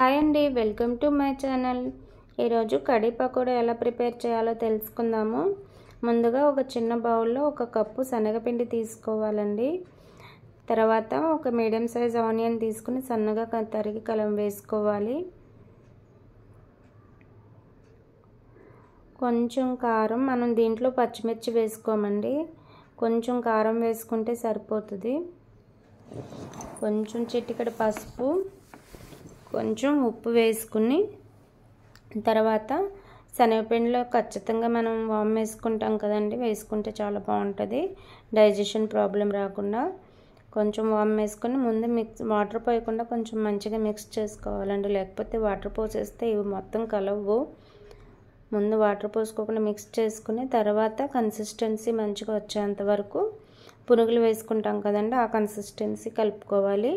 hi అండి welcome to my channel ఈరోజు కడీ పకోడా ఎలా ప్రిపేర్ చేయాలో తెలుసుకుందాము ముందుగా ఒక చిన్న బౌల్లో ఒక కప్పు శనగపిండి తీసుకోవాలండి తర్వాత ఒక మీడియం సైజ్ ఆనియన్ తీసుకుని సన్నగా తరిగి కలం వేసుకోవాలి కొంచెం కారం మనం దీంట్లో పచ్చిమిర్చి వేసుకోమండి కొంచెం కారం వేసుకుంటే సరిపోతుంది కొంచెం చిట్టికడ పసుపు కొంచెం ఉప్పు వేసుకుని తర్వాత శనగపిండిలో ఖచ్చితంగా మనం వామ్ వేసుకుంటాం కదండి వేసుకుంటే చాలా బాగుంటుంది డైజెషన్ ప్రాబ్లం రాకుండా కొంచెం వామ్ వేసుకొని ముందు మిక్స్ వాటర్ పోయకుండా కొంచెం మంచిగా మిక్స్ చేసుకోవాలండి లేకపోతే వాటర్ పోసేస్తే ఇవి మొత్తం కలవు ముందు వాటర్ పోసుకోకుండా మిక్స్ చేసుకుని తర్వాత కన్సిస్టెన్సీ మంచిగా వచ్చేంత వరకు పునుగులు వేసుకుంటాం కదండి ఆ కన్సిస్టెన్సీ కలుపుకోవాలి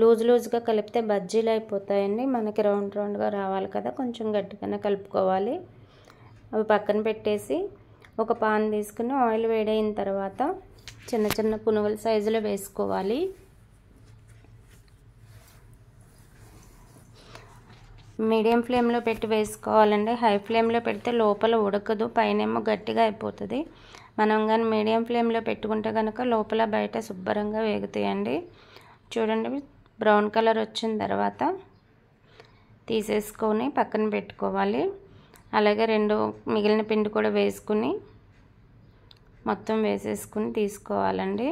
లూజ్ లూజ్గా కలిపితే బజ్జీలు అయిపోతాయండి మనకి రౌండ్ రౌండ్గా రావాలి కదా కొంచెం గట్టిగానే కలుపుకోవాలి అవి పక్కన పెట్టేసి ఒక పాన్ తీసుకుని ఆయిల్ వేడైన తర్వాత చిన్న చిన్న పునుగుల సైజులో వేసుకోవాలి మీడియం ఫ్లేమ్లో పెట్టి వేసుకోవాలండి హై ఫ్లేమ్లో పెడితే లోపల ఉడకదు పైనేమో గట్టిగా అయిపోతుంది మనం కానీ మీడియం ఫ్లేమ్లో పెట్టుకుంటే కనుక లోపల బయట శుభ్రంగా వేగుతాయండి చూడండి బ్రౌన్ కలర్ వచ్చిన తర్వాత తీసేసుకొని పక్కన పెట్టుకోవాలి అలాగే రెండు మిగిలిన పిండి కూడా వేసుకుని మొత్తం వేసేసుకుని తీసుకోవాలండి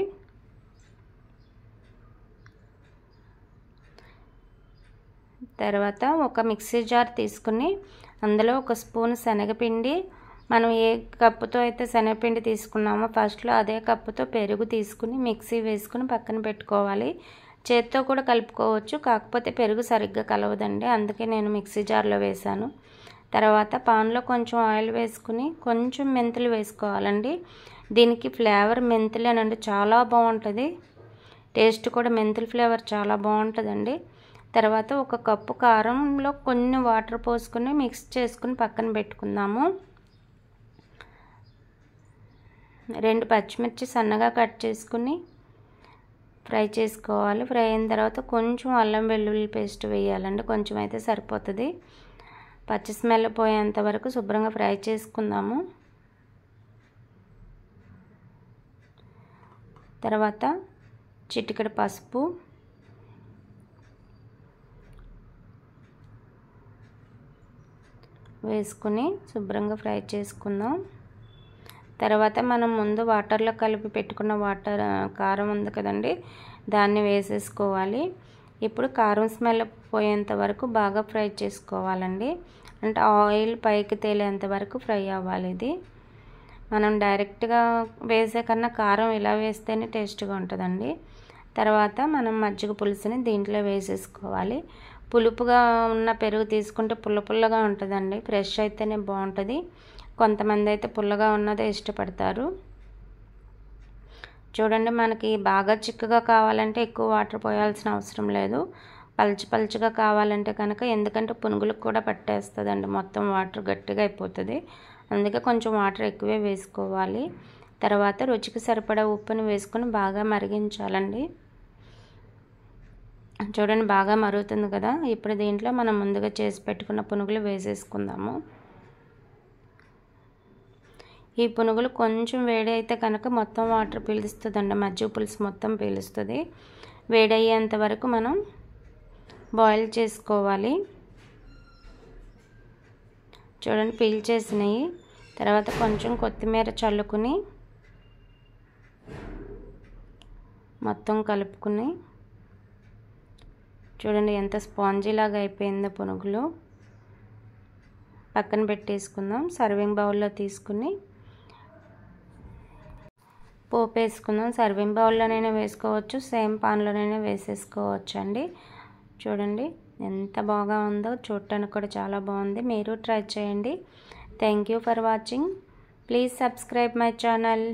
తర్వాత ఒక మిక్సీ జార్ తీసుకుని అందులో ఒక స్పూన్ శనగపిండి మనం ఏ కప్పుతో అయితే శనగపిండి తీసుకున్నామో ఫస్ట్లో అదే కప్పుతో పెరుగు తీసుకుని మిక్సీ వేసుకుని పక్కన పెట్టుకోవాలి చేత్తో కూడా కలుపుకోవచ్చు కాకపోతే పెరుగు సరిగ్గా కలవదండి అందుకే నేను మిక్సీ జార్లో వేశాను తర్వాత పాన్లో కొంచెం ఆయిల్ వేసుకుని కొంచెం మెంతులు వేసుకోవాలండి దీనికి ఫ్లేవర్ మెంతులేనండి చాలా బాగుంటుంది టేస్ట్ కూడా మెంతుల ఫ్లేవర్ చాలా బాగుంటుందండి తర్వాత ఒక కప్పు కారంలో కొన్ని వాటర్ పోసుకుని మిక్స్ చేసుకుని పక్కన పెట్టుకుందాము రెండు పచ్చిమిర్చి సన్నగా కట్ చేసుకుని ఫ్రై చేసుకోవాలి ఫ్రై అయిన తర్వాత కొంచెం అల్లం వెల్లుల్లి పేస్ట్ వేయాలండి కొంచెం అయితే సరిపోతుంది పచ్చి స్మెల్ పోయేంత వరకు శుభ్రంగా ఫ్రై చేసుకుందాము తర్వాత చిటికడ పసుపు వేసుకుని శుభ్రంగా ఫ్రై చేసుకుందాం తర్వాత మనం ముందు వాటర్లో కలిపి పెట్టుకున్న వాటర్ కారం ఉంది కదండి దాన్ని వేసేసుకోవాలి ఇప్పుడు కారం స్మెల్ పోయేంత వరకు బాగా ఫ్రై చేసుకోవాలండి అంటే ఆయిల్ పైకి తేలేంత వరకు ఫ్రై అవ్వాలి ఇది మనం డైరెక్ట్గా వేసే కన్నా కారం ఇలా వేస్తేనే టేస్ట్గా ఉంటుందండి తర్వాత మనం మజ్జిగ పులుసుని దీంట్లో వేసేసుకోవాలి పులుపుగా ఉన్న పెరుగు తీసుకుంటే పుల్ల పుల్లగా ఉంటుందండి ఫ్రెష్ అయితేనే బాగుంటుంది కొంతమంది అయితే పుల్లగా ఉన్నదే ఇష్టపడతారు చూడండి మనకి బాగా చిక్కగా కావాలంటే ఎక్కువ వాటర్ పోయాల్సిన అవసరం లేదు పల్చి పల్చిగా కావాలంటే కనుక ఎందుకంటే పునుగులకు కూడా పట్టేస్తుందండి మొత్తం వాటర్ గట్టిగా అయిపోతుంది అందుకే కొంచెం వాటర్ ఎక్కువే వేసుకోవాలి తర్వాత రుచికి సరిపడా ఉప్పుని వేసుకొని బాగా మరిగించాలండి చూడండి బాగా మరుగుతుంది కదా ఇప్పుడు దీంట్లో మనం ముందుగా చేసి పెట్టుకున్న పునుగులు వేసేసుకుందాము ఈ పునుగులు కొంచెం వేడి అయితే కనుక మొత్తం వాటర్ అండి మజ్జిగ పులుసు మొత్తం పీలుస్తుంది వేడయ్యేంత వరకు మనం బాయిల్ చేసుకోవాలి చూడండి పీల్చేసినాయి తర్వాత కొంచెం కొత్తిమీర చల్లుకుని మొత్తం కలుపుకుని చూడండి ఎంత స్పాంజీలాగా లాగా అయిపోయిందో పునుగులు పక్కన పెట్టేసుకుందాం సర్వింగ్ బౌల్లో తీసుకుని పోపు వేసుకుందాం సర్వింగ్ బౌల్లోనైనా వేసుకోవచ్చు సేమ్ పాన్లోనైనా వేసేసుకోవచ్చు అండి చూడండి ఎంత బాగా ఉందో చూడటానికి కూడా చాలా బాగుంది మీరు ట్రై చేయండి thank you for watching please subscribe my channel